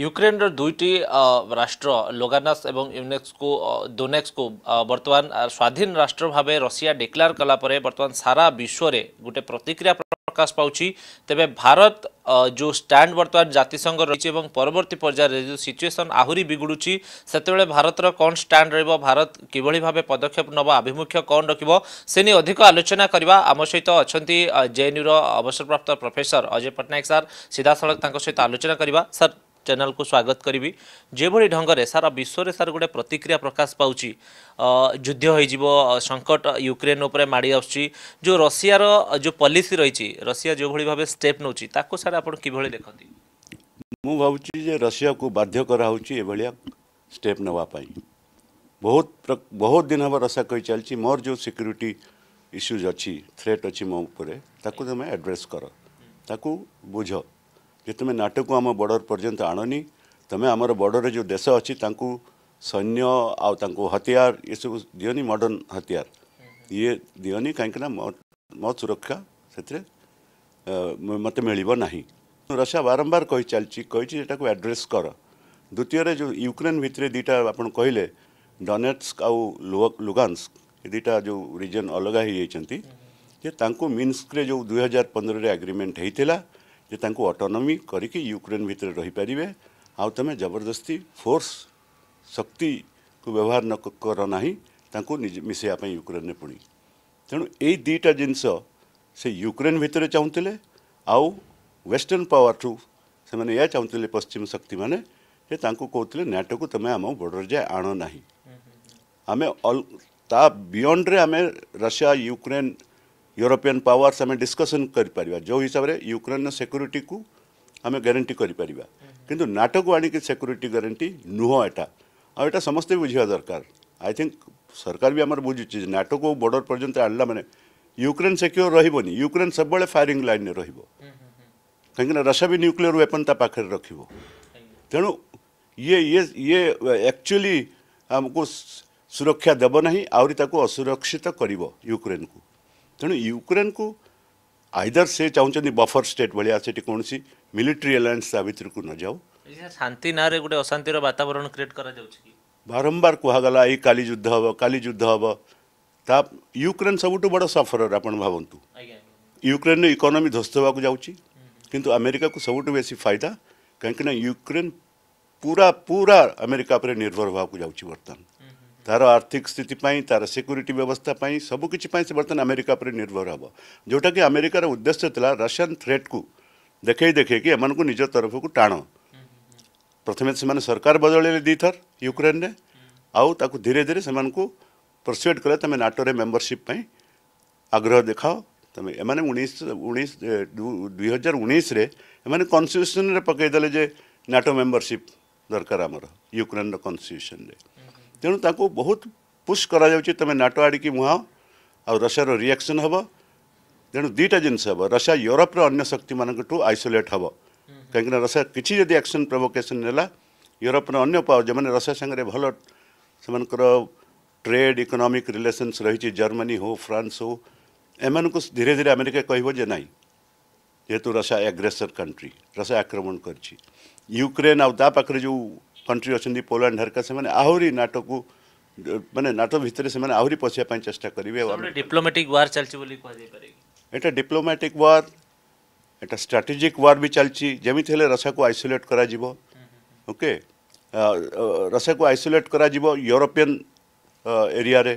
ୟୁକ୍ରେନ୍ର ଦୁଇଟି ରାଷ୍ଟ୍ର ଲୋଗାନସ୍ ଏବଂ ୟୁନେକ୍ସକୁ ଦୋନେକ୍ସକୁ ବର୍ତ୍ତମାନ स्वाधीन राष्ट्र ଭାବେ ରଷିଆ ଡିକ୍ଲାର କଲା ପରେ ବର୍ତ୍ତମାନ ସାରା ବିଶ୍ୱରେ ଗୋଟେ ପ୍ରତିକ୍ରିୟା ପ୍ରକାଶ ପାଉଛି ତେବେ ଭାରତ जो स्टाण बर्तमान जातिसंघ रही है परवर्त पर्यायर जो सिचुएसन आहरी बिगुड़ी से भारत कौन स्टाण रत कि भाव पदक्षेप नवा आभिमुख्य कौन रख अधिक आलोचना करवा आम सहित अच्छा जेएनयूर अवसरप्राप्त प्रफेसर अजय पट्टनायक सार सीधा सड़क सहित आलोचना करवा सर ଚ୍ୟାନେଲକୁ ସ୍ୱାଗତ କରିବି ଯେଭଳି ଢଙ୍ଗରେ ସାରା ବିଶ୍ୱରେ ସାର୍ ଗୋଟେ ପ୍ରତିକ୍ରିୟା ପ୍ରକାଶ ପାଉଛି ଯୁଦ୍ଧ ହୋଇଯିବ ସଙ୍କଟ ୟୁକ୍ରେନ୍ ଉପରେ ମାଡ଼ି ଆସୁଛି ଯେଉଁ ରଷିଆର ଯେଉଁ ପଲିସି ରହିଛି ରଷିଆ ଯେଉଁଭଳି ଭାବେ ଷ୍ଟେପ୍ ନେଉଛି ତାକୁ ସାର୍ ଆପଣ କିଭଳି ଦେଖନ୍ତି ମୁଁ ଭାବୁଛି ଯେ ରଷିଆକୁ ବାଧ୍ୟ କରାହେଉଛି ଏଭଳିଆ ଷ୍ଟେପ୍ ନେବା ପାଇଁ ବହୁତ ବହୁତ ଦିନ ହେବ ରଷିଆ କହିଚାଲିଛି ମୋର ଯେଉଁ ସିକ୍ୟୁରିଟି ଇସ୍ୟୁଜ୍ ଅଛି ଥ୍ରେଟ୍ ଅଛି ମୋ ଉପରେ ତାକୁ ତୁମେ ଆଡ୍ରେସ୍ କର ତାକୁ ବୁଝ ଯେ ତୁମେ ନାଟୋକୁ ଆମ ବର୍ଡ଼ର ପର୍ଯ୍ୟନ୍ତ ଆଣନି ତୁମେ ଆମର ବର୍ଡ଼ରରେ ଯେଉଁ ଦେଶ ଅଛି ତାଙ୍କୁ ସୈନ୍ୟ ଆଉ ତାଙ୍କୁ ହତିଆର ଏସବୁ ଦିଅନି ମଡ଼ର୍ଣ୍ଣ ହତିଆର ଇଏ ଦିଅନି କାହିଁକିନା ମୋ ସୁରକ୍ଷା ସେଥିରେ ମୋତେ ମିଳିବ ନାହିଁ ରଷିଆ ବାରମ୍ବାର କହିଚାଲିଛି କହିଛି ଏଟାକୁ ଆଡ୍ରେସ୍ କର ଦ୍ୱିତୀୟରେ ଯେଉଁ ୟୁକ୍ରେନ୍ ଭିତରେ ଦୁଇଟା ଆପଣ କହିଲେ ଡନେଟ୍ସ୍କ ଆଉ ଲୁଗାନ୍ସ୍କ ଏ ଦୁଇଟା ଯେଉଁ ରିଜନ୍ ଅଲଗା ହୋଇଯାଇଛନ୍ତି ଯେ ତାଙ୍କୁ ମିନ୍ସ୍କରେ ଯେଉଁ ଦୁଇହଜାର ପନ୍ଦରରେ ଆଗ୍ରିମେଣ୍ଟ ହେଇଥିଲା जे अटोनोमी करके युक्रेन भितर रही पारे आउ तुम जबरदस्ती फोर्स शक्ति को व्यवहार न कर ना मिसाइप युक्रेन में पुणी तेणु यही दुटा जिनस से युक्रेन भितर चाहूल्ले आउ वेस्टर्न पावर टू से चाहूल पश्चिम शक्ति मैंने कहते नाटो को तुम आम बोर्डर जाए आण ना आम ता आम रशिया युक्रेन ୟୁରୋପିଆନ୍ ପାୱାର୍ସ ଆମେ ଡିସ୍କସନ୍ କରିପାରିବା ଯେଉଁ ହିସାବରେ ୟୁକ୍ରେନ୍ର ସେକ୍ୟୁରିଟିକୁ ଆମେ ଗ୍ୟାରେଣ୍ଟି କରିପାରିବା କିନ୍ତୁ ନାଟୋକୁ ଆଣିକି ସେକ୍ୟୁରିଟି ଗ୍ୟାରେଣ୍ଟି ନୁହଁ ଏଇଟା ଆଉ ଏଇଟା ସମସ୍ତେ ବୁଝିବା ଦରକାର ଆଇ ଥିଙ୍କ ସରକାର ବି ଆମର ବୁଝୁଛି ଯେ ନାଟୋକୁ ବର୍ଡ଼ର ପର୍ଯ୍ୟନ୍ତ ଆଣିଲା ମାନେ ୟୁକ୍ରେନ୍ ସେକ୍ୟୁର ରହିବନି ୟୁକ୍ରେନ୍ ସବୁବେଳେ ଫାୟାରିଂ ଲାଇନ୍ରେ ରହିବ କାହିଁକିନା ରଷିଆ ବି ନ୍ୟୁକ୍ଲିୟର ୱେପନ୍ ତା ପାଖରେ ରଖିବ ତେଣୁ ଇଏ ଇଏ ଇଏ ଆକ୍ଚୁଆଲି ଆମକୁ ସୁରକ୍ଷା ଦେବ ନାହିଁ ଆହୁରି ତାକୁ ଅସୁରକ୍ଷିତ କରିବ ୟୁକ୍ରେନ୍କୁ ତେଣୁ ୟୁକ୍ରେନ୍କୁ ଆଇଦର ସେ ଚାହୁଁଛନ୍ତି ବଫର ଷ୍ଟେଟ୍ ଭଳିଆ ସେଠି କୌଣସି ମିଲିଟାରୀ ଆଲାଏନ୍ସ ତା ଭିତରକୁ ନ ଯାଉ ଶାନ୍ତି ନାଁରେ ଗୋଟେ ଅଶାନ୍ତିର ବାତାବରଣ କ୍ରିଏଟ୍ କରାଯାଉଛି ବାରମ୍ବାର କୁହାଗଲା ଏଇ କାଲି ଯୁଦ୍ଧ ହେବ କାଲି ଯୁଦ୍ଧ ହେବ ତା ୟୁକ୍ରେନ୍ ସବୁଠୁ ବଡ଼ ସଫରର ଆପଣ ଭାବନ୍ତୁ ୟୁକ୍ରେନ୍ର ଇକୋନୋମି ଧ୍ୱସ୍ତ ହେବାକୁ ଯାଉଛି କିନ୍ତୁ ଆମେରିକାକୁ ସବୁଠୁ ବେଶୀ ଫାଇଦା କାହିଁକିନା ୟୁକ୍ରେନ୍ ପୁରା ପୁରା ଆମେରିକା ଉପରେ ନିର୍ଭର ହେବାକୁ ଯାଉଛି ବର୍ତ୍ତମାନ ତାର ଆର୍ଥିକ ସ୍ଥିତି ପାଇଁ ତାର ସିକ୍ୟୁରିଟି ବ୍ୟବସ୍ଥା ପାଇଁ ସବୁକିଛି ପାଇଁ ସେ ବର୍ତ୍ତମାନ ଆମେରିକା ଉପରେ ନିର୍ଭର ହେବ ଯେଉଁଟାକି ଆମେରିକାର ଉଦ୍ଦେଶ୍ୟ ଥିଲା ରଷିଆନ୍ ଥ୍ରେଟ୍କୁ ଦେଖେଇ ଦେଖେଇକି ଏମାନଙ୍କୁ ନିଜ ତରଫକୁ ଟାଣ ପ୍ରଥମେ ସେମାନେ ସରକାର ବଦଳେଇଲେ ଦୁଇଥର ୟୁକ୍ରେନରେ ଆଉ ତାକୁ ଧୀରେ ଧୀରେ ସେମାନଙ୍କୁ ପ୍ରସିଏଡ଼ କଲେ ତୁମେ ନାଟୋରେ ମେମ୍ବରସିପ୍ ପାଇଁ ଆଗ୍ରହ ଦେଖାଅ ତୁମେ ଏମାନେ ଉଣେଇଶ ଉଣେଇଶ ଦୁଇ ହଜାର ଉଣେଇଶରେ ଏମାନେ କନଷ୍ଟିଟ୍ୟୁସନରେ ପକାଇଦେଲେ ଯେ ନାଟୋ ମେମ୍ବରସିପ୍ ଦରକାର ଆମର ୟୁକ୍ରେନର କନଷ୍ଟିଟ୍ୟୁସନରେ तेणुताको बहुत पुश कर तुम नाटो आड़ की मुहाओ आ रशिया रिएक्शन हे तेणु दुईटा जिनस हे रशिया यूरोप्र अगर शक्ति मानू आइसोलेट हे कहीं रशिया किसी जब एक्शन प्रोभकेशन ना यूरोप्र अगर पावर जो रशिया सांग भल से ट्रेड इकोनॉमिक रिलेशंस रही जर्मनी हो फ्रांस हो एम को धीरे धीरे आमेरिका कह जेहेतु रशिया एग्रेसर कंट्री रशिया आक्रमण कर यूक्रेन जो କଣ୍ଟ୍ରି ଅଛନ୍ତି ପୋଲାଣ୍ଡ ହେରିକା ସେମାନେ ଆହୁରି ନାଟୋକୁ ମାନେ ନାଟୋ ଭିତରେ ସେମାନେ ଆହୁରି ପଶିବା ପାଇଁ ଚେଷ୍ଟା କରିବେ ଡିପ୍ଲୋମାଟିକ୍ ୱାର୍ ଚାଲିଛି ବୋଲି କୁହାଯାଇପାରିବ ଏଇଟା ଡିପ୍ଲୋମାଟିକ୍ ୱାର୍ ଏଇଟା ଷ୍ଟ୍ରାଟେଜିକ୍ ୱାର୍ ବି ଚାଲିଛି ଯେମିତି ହେଲେ ରସାକୁ ଆଇସୋଲେଟ୍ କରାଯିବ ଓକେ ରସାକୁ ଆଇସୋଲେଟ୍ କରାଯିବ ୟୁରୋପିଆନ୍ ଏରିଆରେ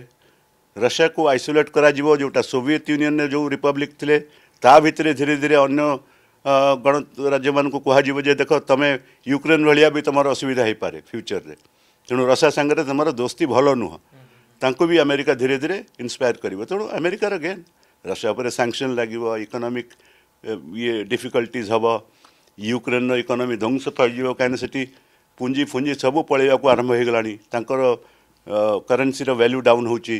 ରସିଆକୁ ଆଇସୋଲେଟ୍ କରାଯିବ ଯେଉଁଟା ସୋଭିଏତ୍ ୟୁନିୟନ୍ରେ ଯେଉଁ ରିପବ୍ଲିକ୍ ଥିଲେ ତା ଭିତରେ ଧୀରେ ଧୀରେ ଅନ୍ୟ ગણ રાજ્યମାନଙ୍କୁ କୁହାଯିବ ଯେ ଦେଖ ତମେ ୟୁକ୍ରେନ୍ ଭଳିଆ ବି ତମର ଅସୁବିଧା ହେଇପାରେ ଫ୍ୟୁଚରରେ ତେଣୁ ରଷିଆ ସାଙ୍ଗରେ ତମର ଦୋସ୍ତି ଭଲ ନୁହଁ ତାଙ୍କୁ ବି ଆମେରିକା ଧୀରେ ଧୀରେ ଇନ୍ସପାୟାର କରିବ ତେଣୁ ଆମେରିକାର ଗେନ୍ ରଷିଆ ଉପରେ ସାଙ୍କସନ୍ ଲାଗିବ ଇକୋନୋମିକ୍ ଇଏ ଡିଫିକଲ୍ଟିଜ୍ ହେବ ୟୁକ୍ରେନ୍ର ଇକୋନୋମି ଧ୍ୱଂସ ପାଇଯିବ କାହିଁକିନା ସେଠି ପୁଞ୍ଜି ଫୁଞ୍ଜି ସବୁ ପଳେଇବାକୁ ଆରମ୍ଭ ହୋଇଗଲାଣି ତାଙ୍କର କରେନ୍ସିର ଭ୍ୟାଲ୍ୟୁ ଡାଉନ୍ ହେଉଛି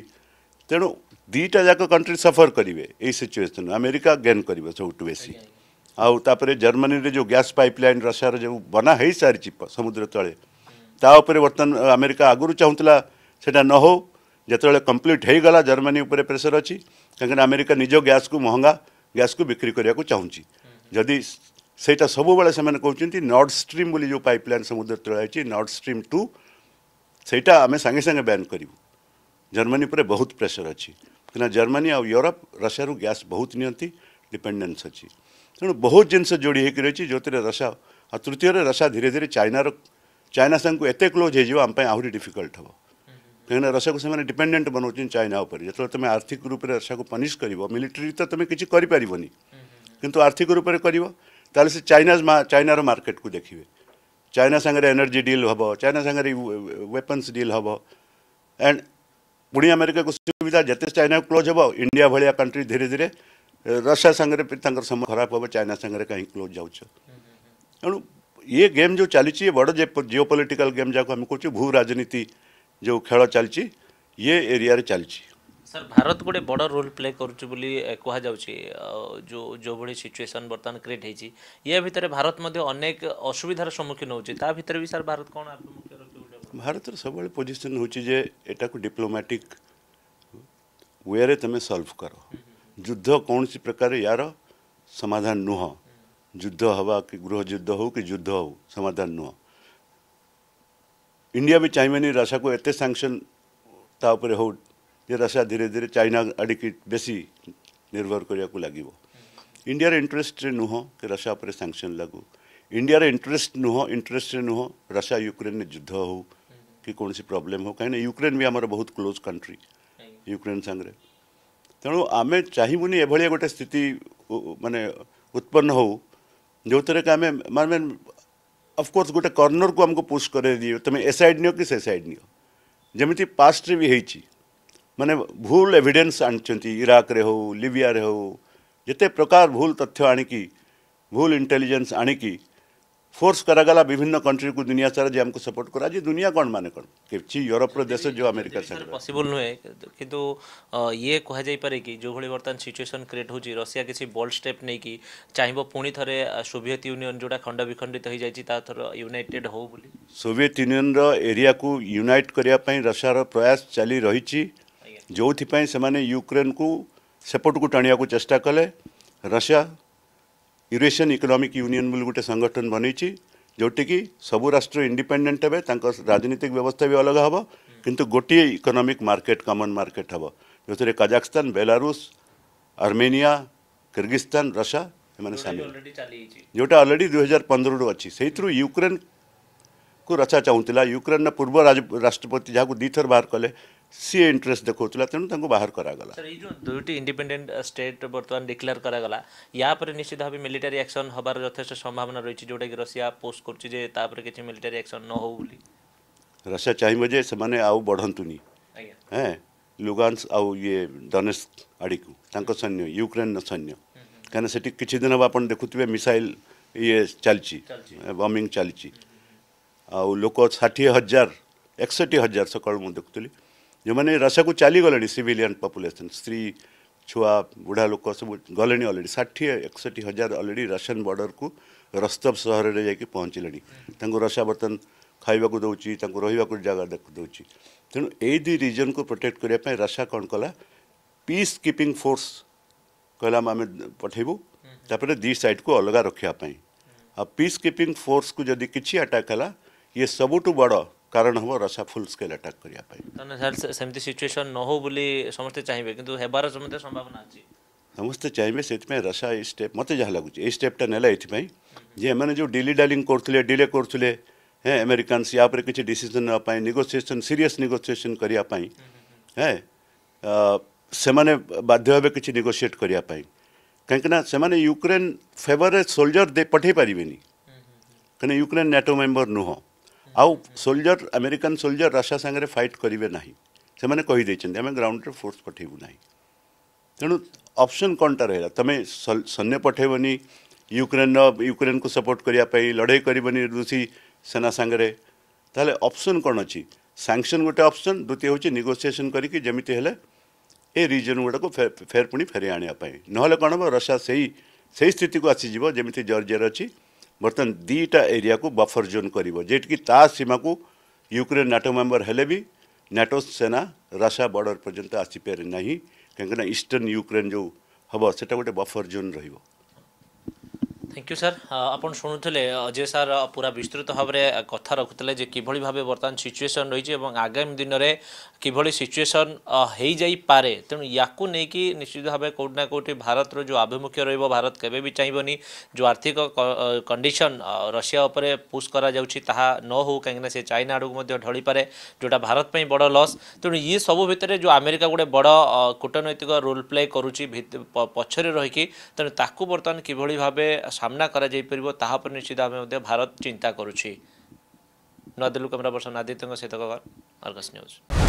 ତେଣୁ ଦୁଇଟା ଯାକ କଣ୍ଟ୍ରି ସଫର କରିବେ ଏଇ ସିଚୁଏସନ୍ ଆମେରିକା ଗେନ୍ କରିବ ସବୁଠୁ ବେଶୀ ଆଉ ତାପରେ ଜର୍ମାନୀରେ ଯେଉଁ ଗ୍ୟାସ୍ ପାଇପଲାଇନ୍ ରସାର ଯେଉଁ ବନା ହୋଇସାରିଛି ସମୁଦ୍ର ତଳେ ତା ଉପରେ ବର୍ତ୍ତମାନ ଆମେରିକା ଆଗରୁ ଚାହୁଁଥିଲା ସେଇଟା ନ ହେଉ ଯେତେବେଳେ କମ୍ପ୍ଲିଟ୍ ହୋଇଗଲା ଜର୍ମାନୀ ଉପରେ ପ୍ରେସର ଅଛି କାହିଁକିନା ଆମେରିକା ନିଜ ଗ୍ୟାସ୍କୁ ମହଙ୍ଗା ଗ୍ୟାସ୍କୁ ବିକ୍ରି କରିବାକୁ ଚାହୁଁଛି ଯଦି ସେଇଟା ସବୁବେଳେ ସେମାନେ କହୁଛନ୍ତି ନର୍ଥ ଷ୍ଟ୍ରିମ୍ ବୋଲି ଯେଉଁ ପାଇପଲାଇନ୍ ସମୁଦ୍ର ତଳେ ଅଛି ନର୍ଥ ଷ୍ଟ୍ରିମ୍ ଟୁ ସେଇଟା ଆମେ ସାଙ୍ଗେ ସାଙ୍ଗେ ବ୍ୟାନ୍ କରିବୁ ଜର୍ମାନୀ ଉପରେ ବହୁତ ପ୍ରେସର ଅଛି କାହିଁକିନା ଜର୍ମାନୀ ଆଉ ୟୁରୋପ ରଷିଆରୁ ଗ୍ୟାସ୍ ବହୁତ ନିଅନ୍ତି ଡିପେଣ୍ଡେନ୍ସ ଅଛି तेणु बहुत जिनस जोड़ी होकर रही जो थे रसा आ तृतीय रसा धीरे धीरे चाइनार चाइना सां एते क्लोज होम आहरी डिफिकल्ट हम कहीं रसा को डिपेंडेंट बनाऊ चाइना पर जो तुम आर्थिक रूप से रसा को पनीश कर मिलिटेरी तो तुम किसी करनी कि आर्थिक रूप से कर चाइना चाइनार मार्केट को देखिए चाइना सांगे एनर्जी डिल हम चाइना सांगे वेपन्स डिल हम एंड पुणी आमेरिका को सुविधा जिते चाइना क्लोज हम इंडिया भाया कंट्री धीरे धीरे रशिया सागर खराब हम चाइना सागर कहीं क्लोज जाऊँ तेणु ये गेम जो चली बड़ जिओपलिटिकाल गेम जाक आम कहूँ भू राजनीति जो खेल चलती ये एरिया चलती सर भारत गोटे बड़ रोल प्ले कर जो जो भाई सिचुएसन बर्तमान क्रिएट होती या भितर भारत अनेक असुविधार सम्मुखीन हो भी सर भारत कौन भारत सब पोजिशन हो डिप्लोमाटिक वे तुम सल्व कर युद्ध कौन सी प्रकार यार समाधान नुह युद्ध हवा कि गृह युद्ध हो कि युद्ध हो समाधान नुह इंडिया भी चाहेनि रशिया को एत सांशन तापर हो रशिया धीरे धीरे चाइना आड़ की बेसी निर्भर करने को लगे इंडिया इंटरेस्ट नुह कि रशिया पर सांशन लगू इंडिया इंटरेस्ट नुह इंटरेस्ट नुह रशिया युक्रेन युद्ध हो कि कौन सी प्रॉब्लम हो कहीं ना यूक्रेन भी आम बहुत क्लोज कंट्री युक्रेन सांगे ତେଣୁ ଆମେ ଚାହିଁବୁନି ଏଭଳିଆ ଗୋଟେ ସ୍ଥିତି ମାନେ ଉତ୍ପନ୍ନ ହେଉ ଯେଉଁଥିରେ କି ଆମେ ମାନେ ଅଫକୋର୍ସ ଗୋଟେ କର୍ଣ୍ଣରକୁ ଆମକୁ ପୁଷ୍ଟ କରେଇ ଦିଅ ତୁମେ ଏ ସାଇଡ଼୍ ନିଅ କି ସେ ସାଇଡ଼୍ ନିଅ ଯେମିତି ପାଷ୍ଟରେ ବି ହେଇଛି ମାନେ ଭୁଲ ଏଭିଡେନ୍ସ ଆଣିଛନ୍ତି ଇରାକରେ ହେଉ ଲିବିଆରେ ହେଉ ଯେତେ ପ୍ରକାର ଭୁଲ ତଥ୍ୟ ଆଣିକି ଭୁଲ ଇଣ୍ଟେଲିଜେନ୍ସ ଆଣିକି फोर्स करागला विभिन्न कंट्री को दुनिया सारा जे हमको सपोर्ट करा जे दुनिया कौन माने कौन किछि यूरोप रो देश जो अमेरिका से पॉसिबल नो है किंतु ये कहा जाई परे कि जो भली वर्तमान सिचुएशन क्रिएट हो जी रशिया किछि बोल्ड स्टेप नै कि चाहिबो पुणी थरे सोवियत यूनियन जोडा खंड विखंडित होई जाई छि ता थरो यूनाइटेड हो बोली सोवियत यूनियन रो एरिया को यूनाइट करिया पई रशिया रो प्रयास चली रही जो जोथि पई से माने यूक्रेन को सपोर्ट को टाणिया को चेष्टा कले रशिया ୟୁରେସିଆନ୍ ଇକୋନୋମିକ୍ ୟୁନିୟନ୍ ବୋଲି ଗୋଟେ ସଂଗଠନ ବନେଇଛି ଯେଉଁଠିକି ସବୁ ରାଷ୍ଟ୍ର ଇଣ୍ଡିପେଣ୍ଡେଣ୍ଟ ହେବେ ତାଙ୍କ ରାଜନୈତିକ ବ୍ୟବସ୍ଥା ବି ଅଲଗା ହେବ କିନ୍ତୁ ଗୋଟିଏ ଇକୋନୋମିକ୍ ମାର୍କେଟ୍ କମନ୍ ମାର୍କେଟ୍ ହେବ ଯେଉଁଥିରେ Kazakhstan Belarus Armenia Kyrgyzstan Russia ଏମାନେ ସାମିଲ ଯେଉଁଟା ଅଲରେଡ଼ି ଦୁଇ ହଜାର ପନ୍ଦରରୁ ଅଛି ସେଇଥିରୁ ୟୁକ୍ରେନ୍କୁ ରଚା ଚାହୁଁଥିଲା ୟୁକ୍ରେନ୍ର ପୂର୍ବ ରାଷ୍ଟ୍ରପତି ଯାହାକୁ ଦୁଇଥର ବାହାର କଲେ ସିଏ ଇଣ୍ଟରେଷ୍ଟ ଦେଖାଉଥିଲା ତେଣୁ ତାଙ୍କୁ ବାହାର କରାଗଲା ସାର୍ ଏଇ ଯେଉଁ ଦୁଇଟି ଇଣ୍ଡିପେଣ୍ଡେଣ୍ଟ ଷ୍ଟେଟ୍ ବର୍ତ୍ତମାନ ଡିକ୍ଲେୟାର କରାଗଲା ୟା ପରେ ନିଶ୍ଚିତ ଭାବେ ମିଲିଟାରୀ ଆକ୍ସନ୍ ହେବାର ଯଥେଷ୍ଟ ସମ୍ଭାବନା ରହିଛି ଯେଉଁଟାକି ରଷିଆ ପୋଷ୍ଟ କରୁଛି ଯେ ତାପରେ କିଛି ମିଲିଟାରୀ ଆକ୍ସନ୍ ନ ହେଉ ବୋଲି ରଷିଆ ଚାହିଁବ ଯେ ସେମାନେ ଆଉ ବଢ଼ନ୍ତୁନି ହେଁ ଲୁଗାନ୍ସ ଆଉ ଇଏ ଡନେସ୍କ ଆଡ଼ିକୁ ତାଙ୍କ ସୈନ୍ୟ ୟୁକ୍ରେନର ସୈନ୍ୟ କାହିଁକିନା ସେଠି କିଛି ଦିନ ହେବ ଆପଣ ଦେଖୁଥିବେ ମିସାଇଲ୍ ଇଏ ଚାଲିଛି ବମ୍ବିଂ ଚାଲିଛି ଆଉ ଲୋକ ଷାଠିଏ ହଜାର ଏକଷଠି ହଜାର ସକାଳୁ ମୁଁ ଦେଖୁଥିଲି जो मैंने रशिया को चली गले सिविलियन पपुलेसन स्त्री छुआ बुढ़ा लोक सब गले अलरेडी षाठी एकसठ हजार अलरेडी रशियान बॉर्डर को रस्तव सहर में जाकि पहुँचले रसिया बर्तन खावाक दौरान रही जगह दौर तेणु यही रीजन को प्रोटेक्ट करने रशिया कौन कला पीस किपिंग फोर्स कहला आम पठेबू ताप दी सैड को अलग रखापी आ पीस किपिंग फोर्स को जदि किसी आटाक है ये सबुठ बड़ कारण हम रशिया फुल स्केल अटैक करिया पाई त सर सेमती सिचुएशन न हो बोली समस्त चाहिबे किंतु हेबार समस्त संभावना आछि समस्त चाहिबे सेत में रसा स्टेप मते जहा लागु छि ए स्टेप त नेला इथि पई जे माने जो डिली डालिंग करथले डिले करथले हे अमेरिकन्स या पर किछ डिसीजन न पई नेगोशिएशन सीरियस नेगोशिएशन करिया पई हे से माने बाध्य होबे किछ नेगोशिएट करिया पई कहींकना से यूक्रेन फेवर रे सोल्जर दे पठे पारिबेनी कने यूक्रेन नेटो मेंबर नहो ଆଉ ସୋଲଜର ଆମେରିକାନ୍ ସୋଲଜର ରାଶିଆ ସାଙ୍ଗରେ ଫାଇଟ୍ କରିବେ ନାହିଁ ସେମାନେ କହିଦେଇଛନ୍ତି ଆମେ ଗ୍ରାଉଣ୍ଡରେ ଫୋର୍ସ ପଠାଇବୁ ନାହିଁ ତେଣୁ ଅପସନ୍ କ'ଣଟା ରହିଲା ତୁମେ ସୈନ୍ୟ ପଠାଇବନି ୟୁକ୍ରେନର ୟୁକ୍ରେନକୁ ସପୋର୍ଟ କରିବା ପାଇଁ ଲଢ଼େଇ କରିବନି ରୁଷି ସେନା ସାଙ୍ଗରେ ତାହେଲେ ଅପସନ୍ କ'ଣ ଅଛି ସାଙ୍କସନ୍ ଗୋଟେ ଅପସନ୍ ଦ୍ୱିତୀୟ ହେଉଛି ନିଗୋସିଏସନ୍ କରିକି ଯେମିତି ହେଲେ ଏ ରିଜନ୍ ଗୁଡ଼ାକୁ ଫେର ପୁଣି ଫେରାଇ ଆଣିବା ପାଇଁ ନହେଲେ କ'ଣ ହେବ ରଷିଆ ସେଇ ସେଇ ସ୍ଥିତିକୁ ଆସିଯିବ ଯେମିତି ଜର୍ଜିଆର ଅଛି ବର୍ତ୍ତମାନ ଦୁଇଟା ଏରିଆକୁ ବଫର ଜୋନ୍ କରିବ ଯେଉଁଠିକି ତା ସୀମାକୁ ୟୁକ୍ରେନ୍ ନାଟୋ ମେମ୍ବର ହେଲେ ବି ନାଟୋ ସେନା ରାଶିଆ ବର୍ଡ଼ର ପର୍ଯ୍ୟନ୍ତ ଆସିପାରେ ନାହିଁ କାହିଁକିନା ଇଷ୍ଟର୍ଣ୍ଣ ୟୁକ୍ରେନ୍ ଯେଉଁ ହେବ ସେଟା ଗୋଟେ ବଫର ଜୋନ୍ ରହିବ থ্যাংক ইউ স্যার আপনার শুণুলে যে স্যার পুরা বিস্তৃত ভাবে কথা রাখুলে যে কিভাবে ভাবে বর্তমান সিচুয়েসন রয়েছে এবং আগামী দিনরে কিভাবে সিচুয়েসন হয়ে যাই পারে তেমন ইয়াকু নেই নিশ্চিত ভাবে কোটি না কোটি ভারতর যে আভিমুখ্য রহব ভারত কেবে বি চাইবনি যে আর্থিক কন্ডিশন রশিয়া উপরে পুশ করা যাচ্ছে তাহা ন হো কিনা সে চাইনা আড়ু ঢলি পারে যেটা ভারত পাই বড় লস তেমন ই সবু ভিতরে যে আমেরিকা গোটে বড় কূটনৈতিক রোল প্লে করুচি পছরে রহিকি তেমন তাকে বর্তমান কিভাবে ভাবে ସାମ୍ନା କରାଯାଇପାରିବ ତାହା ଉପରେ ନିଶ୍ଚିତ ଆମେ ମଧ୍ୟ ଭାରତ ଚିନ୍ତା କରୁଛି ନୂଆଦିଲ୍ଲୀରୁ କ୍ୟାମେରା ପର୍ସନ ଆଦିତ୍ୟଙ୍କ ସହିତ ଅର୍ଗସ ନ୍ୟୁଜ୍